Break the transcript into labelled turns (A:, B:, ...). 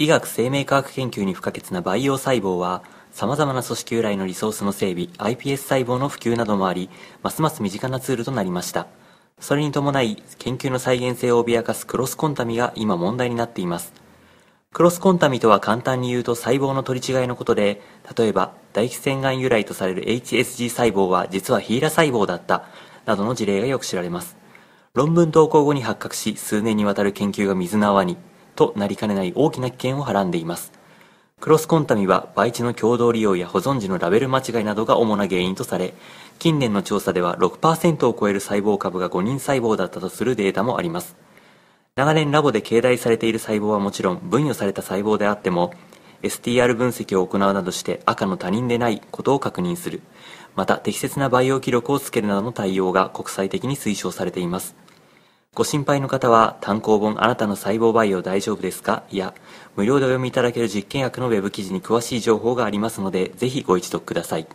A: 医学生命科学研究に不可欠な培養細胞は、様々な組織由来のリソースの整備、iPS 細胞の普及などもあり、ますます身近なツールとなりました。それに伴い、研究の再現性を脅かすクロスコンタミが今問題になっています。クロスコンタミとは簡単に言うと細胞の取り違いのことで、例えば、唾液腺がん由来とされる HSG 細胞は実はヒーラ細胞だった、などの事例がよく知られます。論文投稿後に発覚し、数年にわたる研究が水の泡に。となりかねない大きな危険をはらんでいます。クロスコンタミは培地の共同利用や保存時のラベル間違いなどが主な原因とされ、近年の調査では6%を超える細胞株が5人細胞だったとするデータもあります。長年ラボで携帯されている細胞はもちろん分与された細胞であっても、STR 分析を行うなどして赤の他人でないことを確認する。また適切な培養記録をつけるなどの対応が国際的に推奨されています。ご心配の方は単行本あなたの細胞培養大丈夫ですかや無料でお読みいただける実験薬のウェブ記事に詳しい情報がありますのでぜひご一読ください。